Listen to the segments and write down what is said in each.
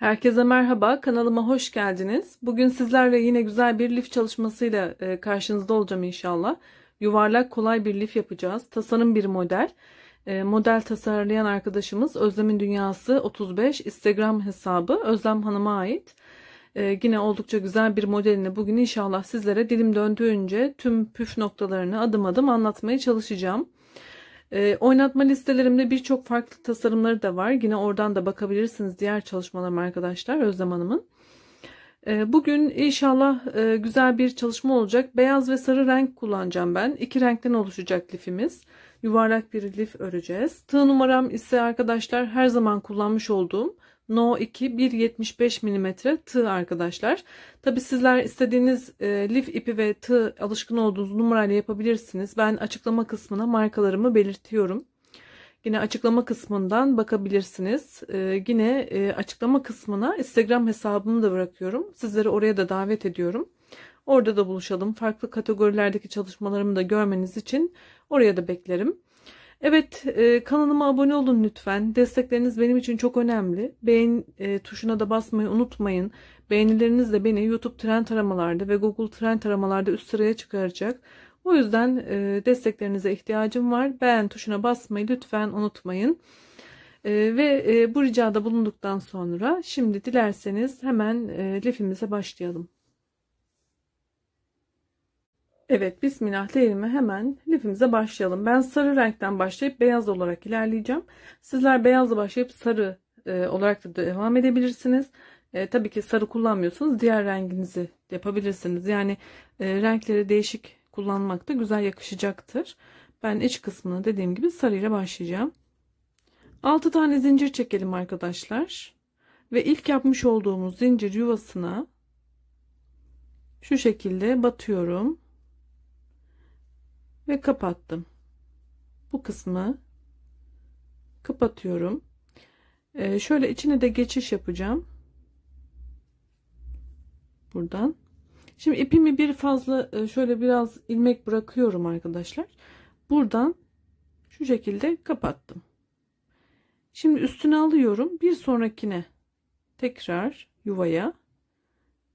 Herkese merhaba, kanalıma hoş geldiniz. Bugün sizlerle yine güzel bir lif çalışmasıyla e, karşınızda olacağım inşallah. Yuvarlak kolay bir lif yapacağız. Tasarım bir model. E, model tasarlayan arkadaşımız Özlem'in Dünyası 35 Instagram hesabı Özlem Hanım'a ait. E, yine oldukça güzel bir modelini bugün inşallah sizlere dilim döndüğünce tüm püf noktalarını adım adım anlatmaya çalışacağım. E, oynatma listelerimde birçok farklı tasarımları da var. Yine oradan da bakabilirsiniz diğer çalışmalarım arkadaşlar Özlem Hanım'ın. E, bugün inşallah e, güzel bir çalışma olacak. Beyaz ve sarı renk kullanacağım ben. İki renkten oluşacak lifimiz. Yuvarlak bir lif öreceğiz. Tığ numaram ise arkadaşlar her zaman kullanmış olduğum No 2 1.75 mm tığ arkadaşlar. Tabi sizler istediğiniz e, lif ipi ve tığ alışkın olduğunuz numarayla yapabilirsiniz. Ben açıklama kısmına markalarımı belirtiyorum. Yine açıklama kısmından bakabilirsiniz. E, yine e, açıklama kısmına Instagram hesabımı da bırakıyorum. Sizleri oraya da davet ediyorum. Orada da buluşalım. Farklı kategorilerdeki çalışmalarımı da görmeniz için oraya da beklerim. Evet e, kanalıma abone olun lütfen. Destekleriniz benim için çok önemli. Beğen e, tuşuna da basmayı unutmayın. beğenilerinizle beni YouTube trend aramalarda ve Google trend aramalarda üst sıraya çıkaracak. O yüzden e, desteklerinize ihtiyacım var. Beğen tuşuna basmayı lütfen unutmayın. E, ve e, bu ricada bulunduktan sonra şimdi dilerseniz hemen e, lifimize başlayalım. Evet bismillah değerimi hemen lifimize başlayalım. Ben sarı renkten başlayıp beyaz olarak ilerleyeceğim. Sizler beyazla başlayıp sarı e, olarak da devam edebilirsiniz. E, tabii ki sarı kullanmıyorsunuz, diğer renginizi yapabilirsiniz. Yani e, renkleri değişik kullanmak da güzel yakışacaktır. Ben iç kısmını dediğim gibi sarıyla başlayacağım. 6 tane zincir çekelim arkadaşlar. Ve ilk yapmış olduğumuz zincir yuvasına şu şekilde batıyorum ve kapattım. Bu kısmı kapatıyorum. Ee, şöyle içine de geçiş yapacağım. Buradan. Şimdi ipimi bir fazla e, şöyle biraz ilmek bırakıyorum arkadaşlar. Buradan şu şekilde kapattım. Şimdi üstüne alıyorum. Bir sonrakine tekrar yuvaya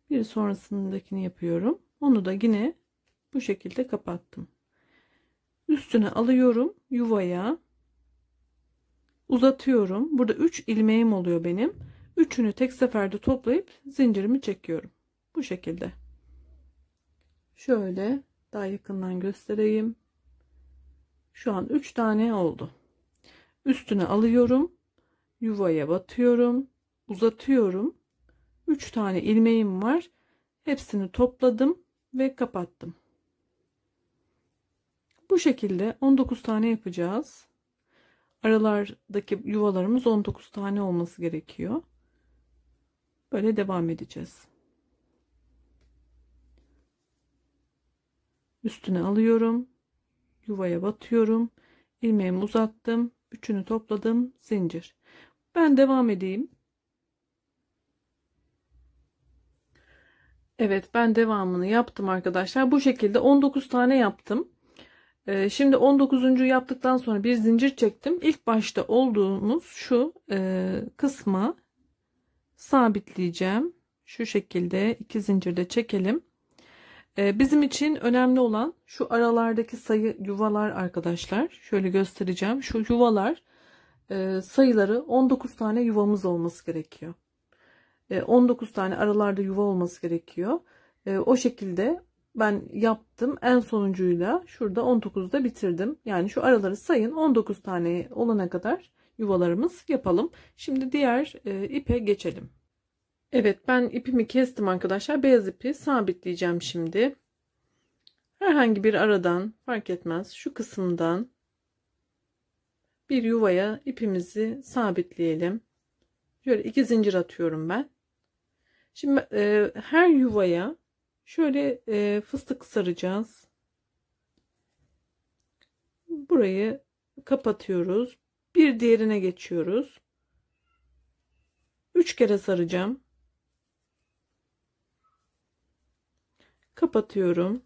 bir sonrasındakini yapıyorum. Onu da yine bu şekilde kapattım üstüne alıyorum yuvaya uzatıyorum burada 3 ilmeğim oluyor benim üçünü tek seferde toplayıp zincirimi çekiyorum bu şekilde şöyle daha yakından göstereyim şu an 3 tane oldu üstüne alıyorum yuvaya batıyorum uzatıyorum 3 tane ilmeğim var hepsini topladım ve kapattım bu şekilde 19 tane yapacağız. Aralardaki yuvalarımız 19 tane olması gerekiyor. Böyle devam edeceğiz. Üstüne alıyorum. Yuvaya batıyorum. ilmeğimi uzattım. Üçünü topladım. Zincir. Ben devam edeyim. Evet ben devamını yaptım arkadaşlar. Bu şekilde 19 tane yaptım. E, şimdi 19. yaptıktan sonra bir zincir çektim. İlk başta olduğumuz şu e, kısmı sabitleyeceğim. Şu şekilde iki zincirde çekelim. Ee, bizim için önemli olan şu aralardaki sayı yuvalar arkadaşlar. Şöyle göstereceğim. Şu yuvalar e, sayıları 19 tane yuvamız olması gerekiyor. 19 e, tane aralarda yuva olması gerekiyor. E, o şekilde ben yaptım en sonuncuyla şurada 19'da bitirdim yani şu araları sayın 19 tane olana kadar yuvalarımız yapalım şimdi diğer e, ipe geçelim Evet ben ipimi kestim arkadaşlar beyaz ipi sabitleyeceğim şimdi herhangi bir aradan fark etmez şu kısımdan bir yuvaya ipimizi sabitleyelim şöyle iki zincir atıyorum ben şimdi e, her yuvaya Şöyle e, fıstık saracağız. Burayı kapatıyoruz. Bir diğerine geçiyoruz. 3 kere saracağım. Kapatıyorum.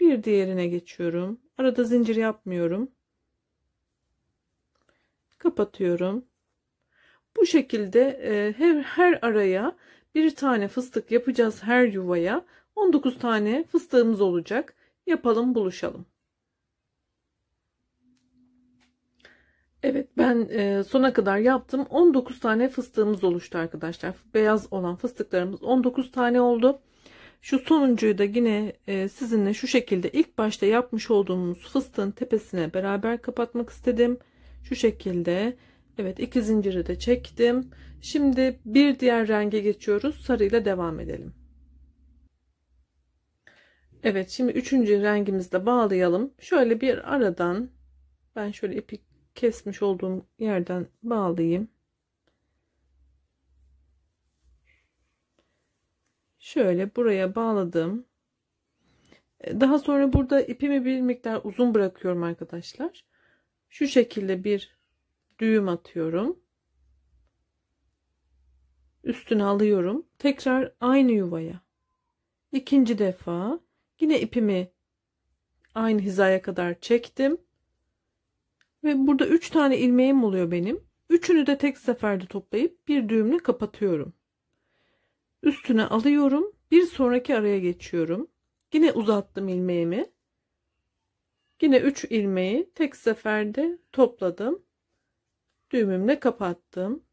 Bir diğerine geçiyorum. Arada zincir yapmıyorum. Kapatıyorum. Bu şekilde e, her, her araya bir tane fıstık yapacağız her yuvaya. 19 tane fıstığımız olacak. Yapalım buluşalım. Evet ben e, sona kadar yaptım. 19 tane fıstığımız oluştu arkadaşlar. Beyaz olan fıstıklarımız 19 tane oldu. Şu sonuncuyu da yine e, sizinle şu şekilde ilk başta yapmış olduğumuz fıstığın tepesine beraber kapatmak istedim. Şu şekilde evet iki zinciri de çektim. Şimdi bir diğer renge geçiyoruz. Sarıyla devam edelim. Evet şimdi üçüncü rengimizde bağlayalım. Şöyle bir aradan ben şöyle ipi kesmiş olduğum yerden bağlayayım. Şöyle buraya bağladım. Daha sonra burada ipimi bir miktar uzun bırakıyorum arkadaşlar. Şu şekilde bir düğüm atıyorum üstüne alıyorum. Tekrar aynı yuvaya. İkinci defa yine ipimi aynı hizaya kadar çektim. Ve burada üç tane ilmeğim oluyor benim. Üçünü de tek seferde toplayıp bir düğümle kapatıyorum. Üstüne alıyorum. Bir sonraki araya geçiyorum. Yine uzattım ilmeğimi. Yine üç ilmeği tek seferde topladım. Düğümümle kapattım.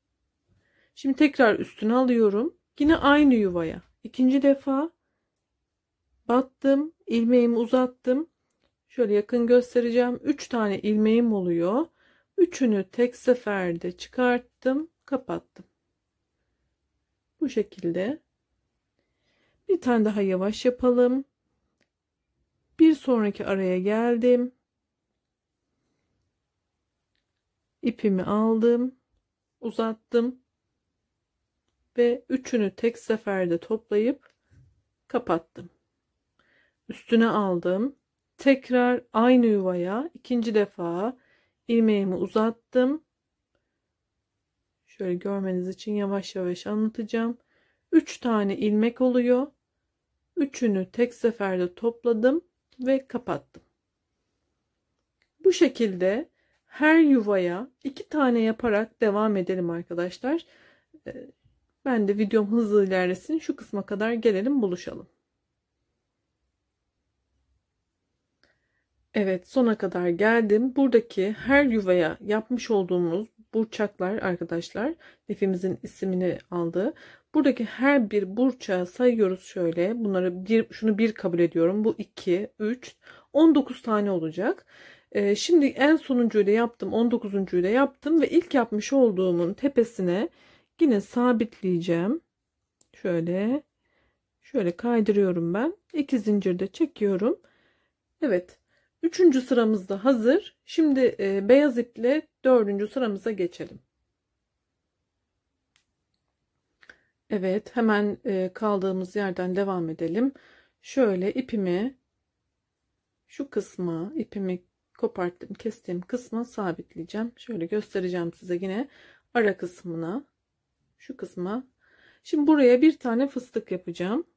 Şimdi tekrar üstüne alıyorum. Yine aynı yuvaya. İkinci defa battım. ilmeğimi uzattım. Şöyle yakın göstereceğim. 3 tane ilmeğim oluyor. Üçünü tek seferde çıkarttım. Kapattım. Bu şekilde. Bir tane daha yavaş yapalım. Bir sonraki araya geldim. İpimi aldım. Uzattım ve üçünü tek seferde toplayıp kapattım. Üstüne aldım. Tekrar aynı yuvaya ikinci defa ilmeğimi uzattım. Şöyle görmeniz için yavaş yavaş anlatacağım. Üç tane ilmek oluyor. Üçünü tek seferde topladım ve kapattım. Bu şekilde her yuvaya iki tane yaparak devam edelim arkadaşlar. Ee, ben de videom hızlı ilerlesin. Şu kısma kadar gelelim buluşalım. Evet sona kadar geldim. Buradaki her yuvaya yapmış olduğumuz burçaklar arkadaşlar nefimizin ismini aldı. Buradaki her bir burça sayıyoruz şöyle. Bunları bir, şunu bir kabul ediyorum. Bu iki üç on dokuz tane olacak. Ee, şimdi en sonuncuyu da yaptım. on dokuzuncuyu da yaptım ve ilk yapmış olduğumun tepesine Yine sabitleyeceğim. Şöyle şöyle kaydırıyorum ben. 2 zincirde çekiyorum. Evet. Üçüncü sıramız da hazır. Şimdi e, beyaz iple dördüncü sıramıza geçelim. Evet hemen e, kaldığımız yerden devam edelim. Şöyle ipimi şu kısmı, ipimi koparttım kestiğim kısmı sabitleyeceğim. Şöyle göstereceğim size yine ara kısmına şu kısma. Şimdi buraya bir tane fıstık yapacağım.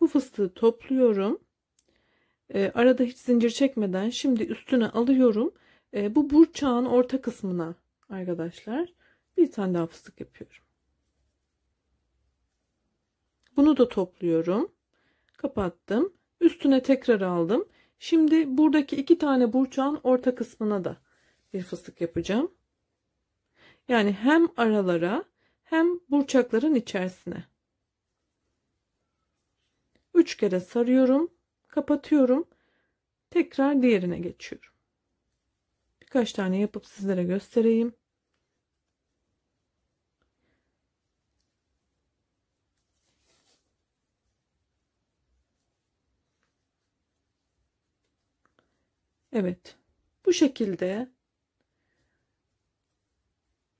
Bu fıstığı topluyorum. E, arada hiç zincir çekmeden şimdi üstüne alıyorum. E, bu burçağın orta kısmına arkadaşlar bir tane daha fıstık yapıyorum. Bunu da topluyorum. Kapattım. Üstüne tekrar aldım. Şimdi buradaki iki tane burçağın orta kısmına da bir fıstık yapacağım. Yani hem aralara hem burçakların içerisine. 3 kere sarıyorum, kapatıyorum. Tekrar diğerine geçiyorum. Birkaç tane yapıp sizlere göstereyim. Evet. Bu şekilde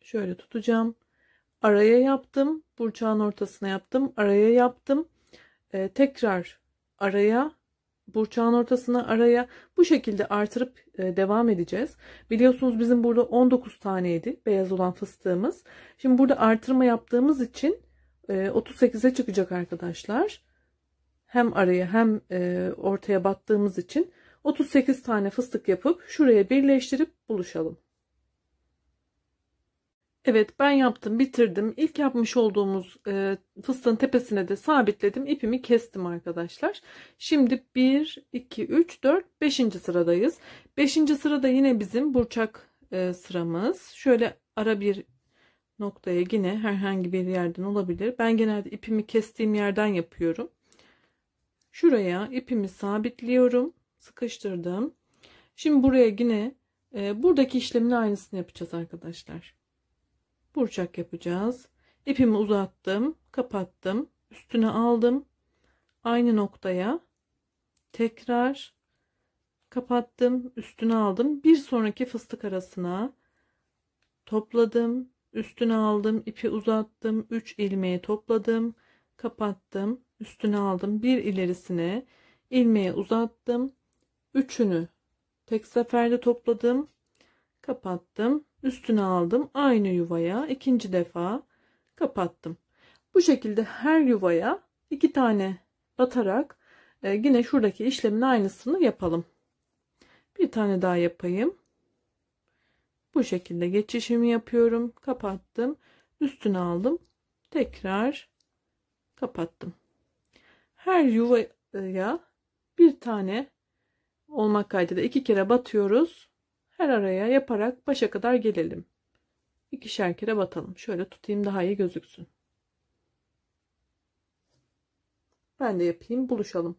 Şöyle tutacağım. Araya yaptım. Burçağın ortasına yaptım. Araya yaptım. Ee, tekrar araya burçağın ortasına araya bu şekilde artırıp e, devam edeceğiz. Biliyorsunuz bizim burada 19 taneydi beyaz olan fıstığımız. Şimdi burada artırma yaptığımız için e, 38'e çıkacak arkadaşlar. Hem araya hem e, ortaya battığımız için 38 tane fıstık yapıp şuraya birleştirip buluşalım. Evet ben yaptım bitirdim. İlk yapmış olduğumuz e, fıstığın tepesine de sabitledim. ipimi kestim arkadaşlar. Şimdi 1, 2, 3, 4, 5. sıradayız. 5. sırada yine bizim burçak e, sıramız. Şöyle ara bir noktaya yine herhangi bir yerden olabilir. Ben genelde ipimi kestiğim yerden yapıyorum. Şuraya ipimi sabitliyorum. Sıkıştırdım. Şimdi buraya yine e, buradaki işlemin aynısını yapacağız arkadaşlar burçak yapacağız. İpimi uzattım, kapattım, üstüne aldım. Aynı noktaya tekrar kapattım, üstüne aldım. Bir sonraki fıstık arasına topladım, üstüne aldım, ipi uzattım, 3 ilmeği topladım, kapattım, üstüne aldım. Bir ilerisine ilmeği uzattım. Üçünü tek seferde topladım, kapattım üstüne aldım aynı yuvaya ikinci defa kapattım bu şekilde her yuvaya iki tane batarak e, yine şuradaki işlemin aynısını yapalım bir tane daha yapayım bu şekilde geçişimi yapıyorum kapattım üstüne aldım tekrar kapattım her yuvaya bir tane olmak kaydıyla iki kere batıyoruz her araya yaparak başa kadar gelelim. İkişer kere batalım. Şöyle tutayım daha iyi gözüksün. Ben de yapayım. Buluşalım.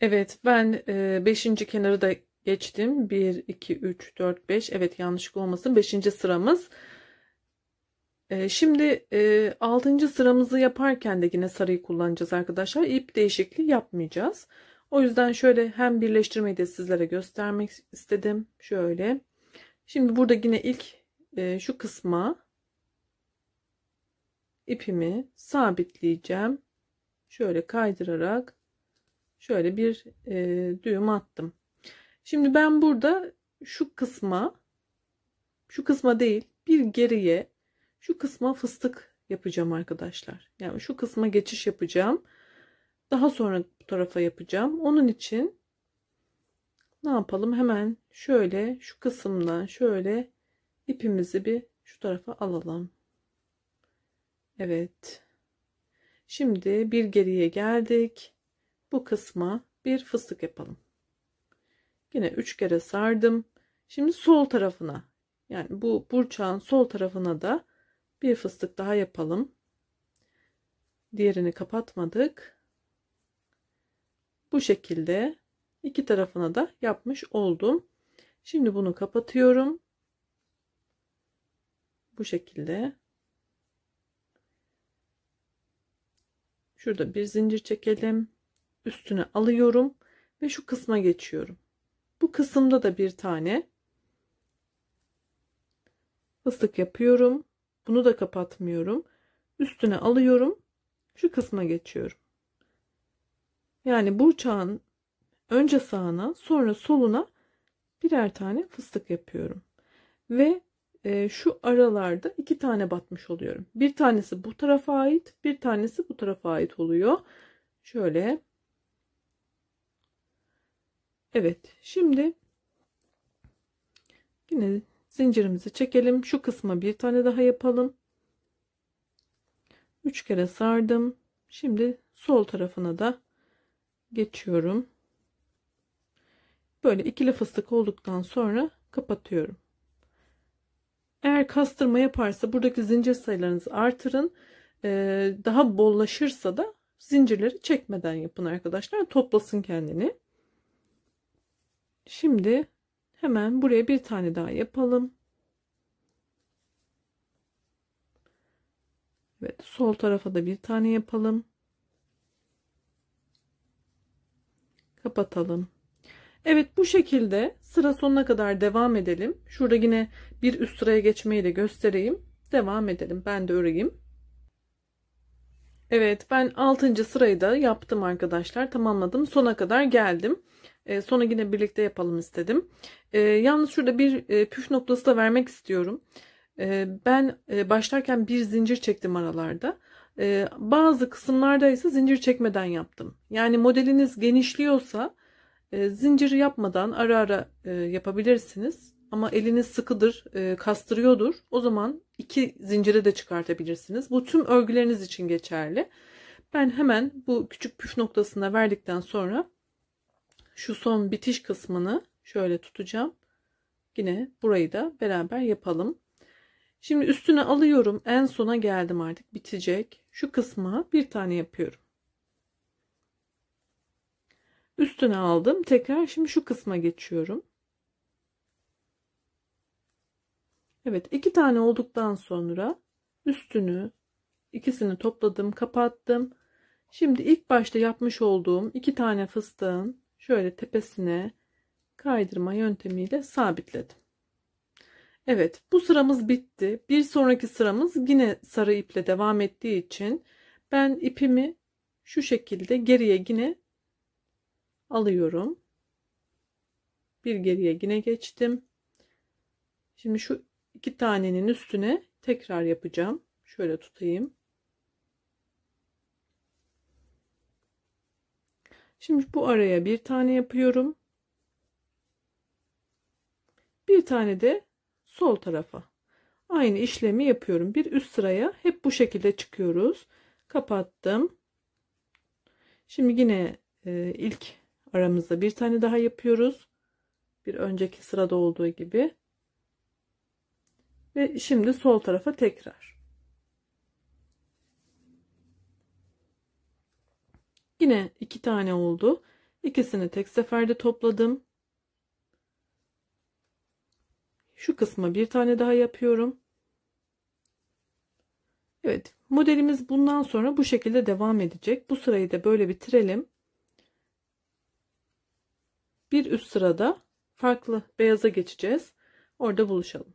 Evet ben 5. E, kenarı da geçtim. 1, 2, 3, 4, 5. Evet yanlışlık olmasın. 5. sıramız. E, şimdi 6. E, sıramızı yaparken de yine sarıyı kullanacağız arkadaşlar. İp değişikliği yapmayacağız. O yüzden şöyle hem birleştirmeyi de sizlere göstermek istedim. Şöyle. Şimdi burada yine ilk e, şu kısma ipimi sabitleyeceğim. Şöyle kaydırarak şöyle bir e, düğüm attım. Şimdi ben burada şu kısma şu kısma değil bir geriye şu kısma fıstık yapacağım arkadaşlar. Yani şu kısma geçiş yapacağım. Daha sonra bu tarafa yapacağım. Onun için ne yapalım? Hemen şöyle şu kısımdan şöyle ipimizi bir şu tarafa alalım. Evet. Şimdi bir geriye geldik. Bu kısma bir fıstık yapalım. Yine üç kere sardım. Şimdi sol tarafına yani bu burçağın sol tarafına da bir fıstık daha yapalım. Diğerini kapatmadık bu şekilde iki tarafına da yapmış oldum. Şimdi bunu kapatıyorum. Bu şekilde. Şurada bir zincir çekelim. Üstüne alıyorum ve şu kısma geçiyorum. Bu kısımda da bir tane fıstık yapıyorum. Bunu da kapatmıyorum. Üstüne alıyorum. Şu kısma geçiyorum. Yani burçağın önce sağına sonra soluna birer tane fıstık yapıyorum. Ve e, şu aralarda iki tane batmış oluyorum. Bir tanesi bu tarafa ait bir tanesi bu tarafa ait oluyor. Şöyle. Evet şimdi yine zincirimizi çekelim. Şu kısma bir tane daha yapalım. Üç kere sardım. Şimdi sol tarafına da geçiyorum. Böyle ikili fıstık olduktan sonra kapatıyorum. Eğer kastırma yaparsa buradaki zincir sayılarınızı artırın. Ee, daha bollaşırsa da zincirleri çekmeden yapın arkadaşlar. Toplasın kendini. Şimdi hemen buraya bir tane daha yapalım. Evet sol tarafa da bir tane yapalım. kapatalım. Evet bu şekilde sıra sonuna kadar devam edelim. Şurada yine bir üst sıraya geçmeyi de göstereyim. Devam edelim. Ben de öreyim. Evet ben 6. sırayı da yaptım arkadaşlar. Tamamladım. Sona kadar geldim. E, sonra yine birlikte yapalım istedim. E, yalnız şurada bir e, püf noktası da vermek istiyorum. E, ben e, başlarken bir zincir çektim aralarda. Ee, bazı kısımlarda ise zincir çekmeden yaptım. Yani modeliniz genişliyorsa e, zinciri yapmadan ara ara e, yapabilirsiniz. Ama eliniz sıkıdır, e, kastırıyordur. O zaman iki zincire de çıkartabilirsiniz. Bu tüm örgüleriniz için geçerli. Ben hemen bu küçük püf noktasına verdikten sonra şu son bitiş kısmını şöyle tutacağım. Yine burayı da beraber yapalım. Şimdi üstüne alıyorum. En sona geldim artık. Bitecek şu kısma bir tane yapıyorum üstüne aldım tekrar şimdi şu kısma geçiyorum Evet iki tane olduktan sonra üstünü ikisini topladım kapattım şimdi ilk başta yapmış olduğum iki tane fıstığın şöyle tepesine kaydırma yöntemiyle sabitledim Evet bu sıramız bitti. Bir sonraki sıramız yine sarı iple devam ettiği için ben ipimi şu şekilde geriye yine alıyorum. Bir geriye yine geçtim. Şimdi şu iki tanenin üstüne tekrar yapacağım. Şöyle tutayım. Şimdi bu araya bir tane yapıyorum. Bir tane de sol tarafa aynı işlemi yapıyorum bir üst sıraya hep bu şekilde çıkıyoruz kapattım şimdi yine e, ilk aramızda bir tane daha yapıyoruz bir önceki sırada olduğu gibi ve şimdi sol tarafa tekrar yine iki tane oldu ikisini tek seferde topladım Şu kısma bir tane daha yapıyorum. Evet modelimiz bundan sonra bu şekilde devam edecek. Bu sırayı da böyle bitirelim. Bir üst sırada farklı beyaza geçeceğiz. Orada buluşalım.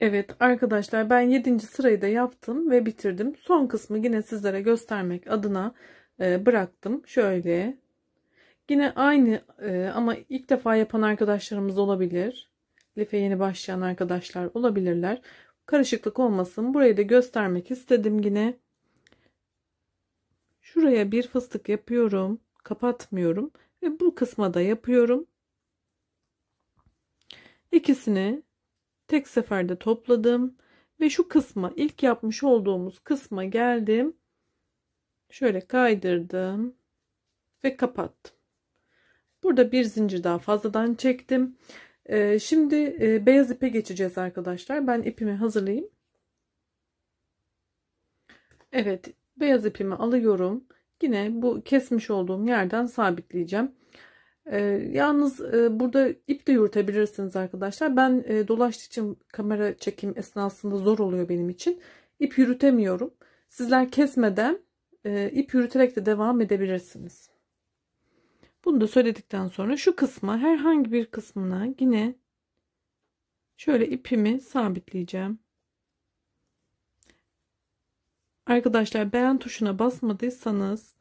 Evet arkadaşlar ben 7. sırayı da yaptım ve bitirdim. Son kısmı yine sizlere göstermek adına e, bıraktım. Şöyle Yine aynı e, ama ilk defa yapan arkadaşlarımız olabilir. Life yeni başlayan arkadaşlar olabilirler. Karışıklık olmasın. Burayı da göstermek istedim yine. Şuraya bir fıstık yapıyorum. Kapatmıyorum. Ve bu kısma da yapıyorum. İkisini tek seferde topladım. Ve şu kısma ilk yapmış olduğumuz kısma geldim. Şöyle kaydırdım. Ve kapattım. Burada bir zincir daha fazladan çektim. Ee, şimdi e, beyaz ipe geçeceğiz arkadaşlar. Ben ipimi hazırlayayım. Evet beyaz ipimi alıyorum. Yine bu kesmiş olduğum yerden sabitleyeceğim. Ee, yalnız e, burada ip de yürütebilirsiniz arkadaşlar. Ben e, dolaştığı için kamera çekim esnasında zor oluyor benim için. İp yürütemiyorum. Sizler kesmeden e, ip yürüterek de devam edebilirsiniz. Bunu da söyledikten sonra şu kısma herhangi bir kısmına yine şöyle ipimi sabitleyeceğim. Arkadaşlar beğen tuşuna basmadıysanız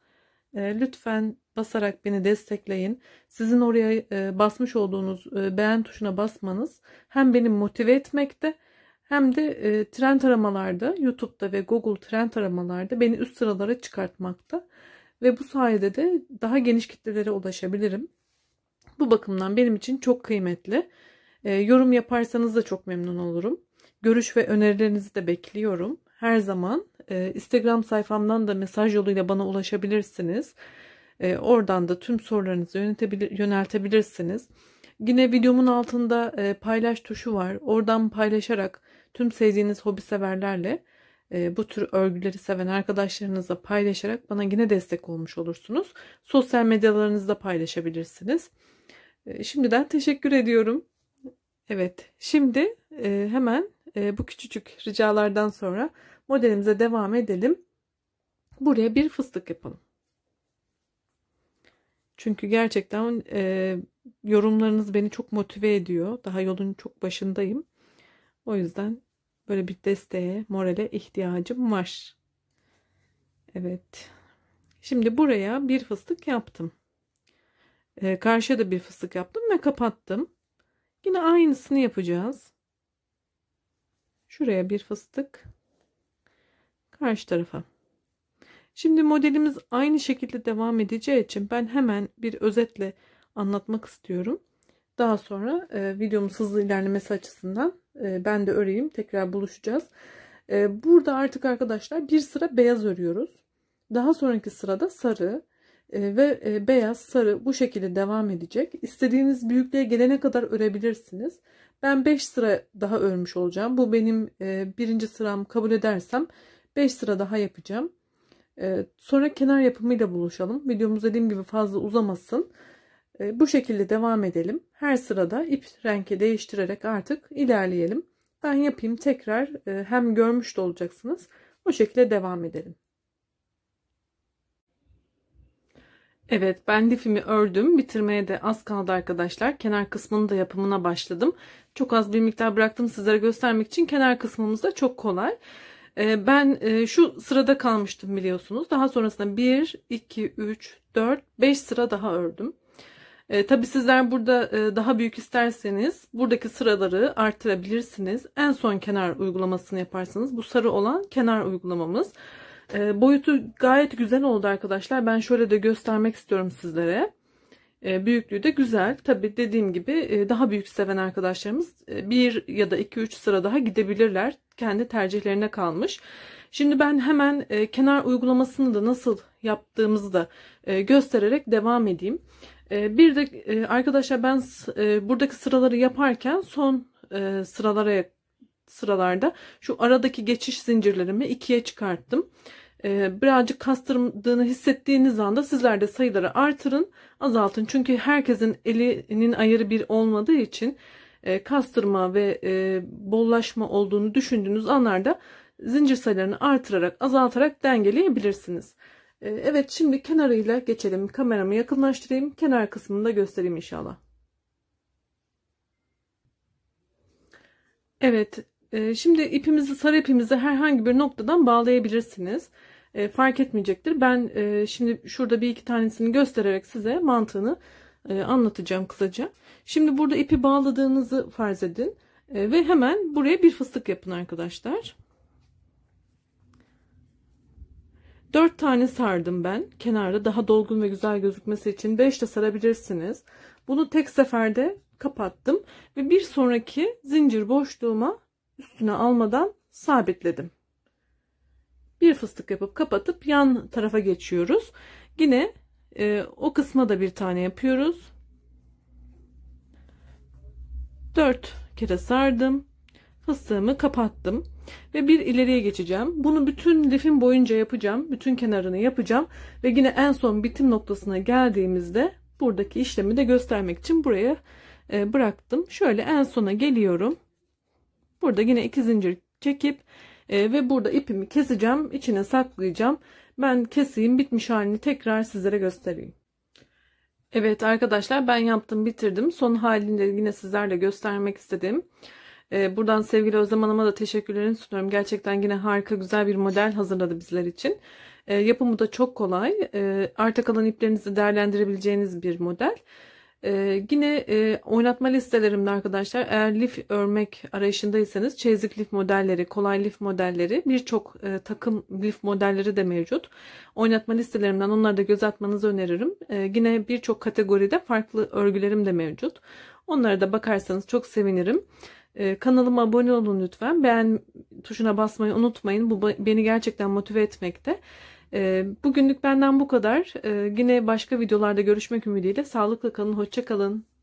e, lütfen basarak beni destekleyin. Sizin oraya e, basmış olduğunuz e, beğen tuşuna basmanız hem beni motive etmekte hem de e, trend aramalarda YouTube'da ve Google trend aramalarda beni üst sıralara çıkartmakta. Ve bu sayede de daha geniş kitlelere ulaşabilirim. Bu bakımdan benim için çok kıymetli. E, yorum yaparsanız da çok memnun olurum. Görüş ve önerilerinizi de bekliyorum. Her zaman e, Instagram sayfamdan da mesaj yoluyla bana ulaşabilirsiniz. E, oradan da tüm sorularınızı yöneltebilirsiniz. Yine videomun altında e, paylaş tuşu var. Oradan paylaşarak tüm sevdiğiniz hobi severlerle ee, bu tür örgüleri seven arkadaşlarınızla paylaşarak bana yine destek olmuş olursunuz. Sosyal medyalarınızda paylaşabilirsiniz. Ee, şimdiden teşekkür ediyorum. Evet şimdi e, hemen e, bu küçücük ricalardan sonra modelimize devam edelim. Buraya bir fıstık yapalım. Çünkü gerçekten e, yorumlarınız beni çok motive ediyor. Daha yolun çok başındayım. O yüzden böyle bir desteğe, morale ihtiyacım var. Evet. Şimdi buraya bir fıstık yaptım. Ee, karşıya da bir fıstık yaptım ve kapattım. Yine aynısını yapacağız. Şuraya bir fıstık. Karşı tarafa. Şimdi modelimiz aynı şekilde devam edeceği için ben hemen bir özetle anlatmak istiyorum. Daha sonra e, videomuz hızlı ilerlemesi açısından e, ben de öreyim. Tekrar buluşacağız. E, burada artık arkadaşlar bir sıra beyaz örüyoruz. Daha sonraki sırada sarı e, ve e, beyaz sarı bu şekilde devam edecek. İstediğiniz büyüklüğe gelene kadar örebilirsiniz. Ben 5 sıra daha örmüş olacağım. Bu benim e, birinci sıram kabul edersem 5 sıra daha yapacağım. E, sonra kenar yapımıyla buluşalım. Videomuz dediğim gibi fazla uzamasın. Ee, bu şekilde devam edelim. Her sırada ip rengi değiştirerek artık ilerleyelim. Ben yapayım tekrar e, hem görmüş de olacaksınız. Bu şekilde devam edelim. Evet ben difimi ördüm. Bitirmeye de az kaldı arkadaşlar. Kenar kısmının da yapımına başladım. Çok az bir miktar bıraktım sizlere göstermek için. Kenar kısmımız da çok kolay. Ee, ben e, şu sırada kalmıştım biliyorsunuz. Daha sonrasında 1, 2, 3, 4, 5 sıra daha ördüm. E, tabii sizler burada e, daha büyük isterseniz buradaki sıraları artırabilirsiniz. En son kenar uygulamasını yaparsanız bu sarı olan kenar uygulamamız. E, boyutu gayet güzel oldu arkadaşlar. Ben şöyle de göstermek istiyorum sizlere. E, büyüklüğü de güzel. Tabi dediğim gibi e, daha büyük seven arkadaşlarımız e, bir ya da iki üç sıra daha gidebilirler. Kendi tercihlerine kalmış. Şimdi ben hemen e, kenar uygulamasını da nasıl yaptığımızı da e, göstererek devam edeyim. Ee, bir de e, arkadaşlar ben e, buradaki sıraları yaparken son e, sıralara sıralarda şu aradaki geçiş zincirlerimi ikiye çıkarttım. Ee, birazcık kastırdığını hissettiğiniz anda sizler de sayıları artırın azaltın. Çünkü herkesin elinin ayarı bir olmadığı için kastırma ve bollaşma olduğunu düşündüğünüz anlarda zincir sayılarını artırarak azaltarak dengeleyebilirsiniz. Ee, evet şimdi kenarıyla geçelim. Kameramı yakınlaştırayım. Kenar kısmını da göstereyim inşallah. Evet e, şimdi ipimizi sarı ipimizi herhangi bir noktadan bağlayabilirsiniz. E, fark etmeyecektir. Ben e, şimdi şurada bir iki tanesini göstererek size mantığını anlatacağım kısaca. Şimdi burada ipi bağladığınızı farz edin ve hemen buraya bir fıstık yapın arkadaşlar. 4 tane sardım ben kenarda daha dolgun ve güzel gözükmesi için 5 de sarabilirsiniz. Bunu tek seferde kapattım ve bir sonraki zincir boşluğuma üstüne almadan sabitledim. Bir fıstık yapıp kapatıp yan tarafa geçiyoruz. Yine e, o kısma da bir tane yapıyoruz. 4 kere sardım. Fıstığımı kapattım ve bir ileriye geçeceğim. Bunu bütün lifim boyunca yapacağım. Bütün kenarını yapacağım ve yine en son bitim noktasına geldiğimizde buradaki işlemi de göstermek için buraya e, bıraktım. Şöyle en sona geliyorum. Burada yine iki zincir çekip e, ve burada ipimi keseceğim. içine saklayacağım. Ben keseyim bitmiş halini tekrar sizlere göstereyim. Evet arkadaşlar ben yaptım bitirdim. Son halini de yine sizlerle göstermek istedim. E, buradan sevgili Özlem Hanım'a da teşekkürlerini sunuyorum. Gerçekten yine harika güzel bir model hazırladı bizler için. E, yapımı da çok kolay. E, arta kalan iplerinizi değerlendirebileceğiniz bir model. Ee, yine e, oynatma listelerimde arkadaşlar eğer lif örmek arayışındaysanız çeyizlik lif modelleri, kolay lif modelleri birçok e, takım lif modelleri de mevcut. Oynatma listelerimden onları da göz atmanızı öneririm. E, yine birçok kategoride farklı örgülerim de mevcut. Onlara da bakarsanız çok sevinirim. Ee, kanalıma abone olun lütfen. Beğen tuşuna basmayı unutmayın. Bu beni gerçekten motive etmekte. Ee, bugünlük benden bu kadar. Ee, yine başka videolarda görüşmek ümidiyle. Sağlıklı kalın, hoşça kalın.